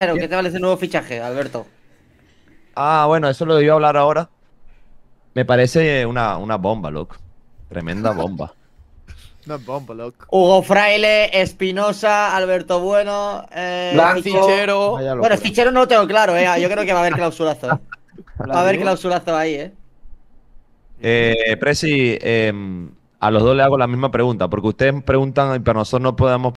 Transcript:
¿qué te vale ese nuevo fichaje, Alberto? Ah, bueno, eso lo iba a hablar ahora. Me parece una, bomba, loco. Tremenda bomba. una bomba, loco. Hugo Fraile, Espinosa, Alberto Bueno, eh, Fichero. Bueno, Fichero no lo tengo claro, eh. Yo creo que va a haber clausurazo. Eh. Va a haber clausurazo ahí, eh. Eh, Presi, em, a los dos le hago la misma pregunta, porque ustedes preguntan y para nosotros no podemos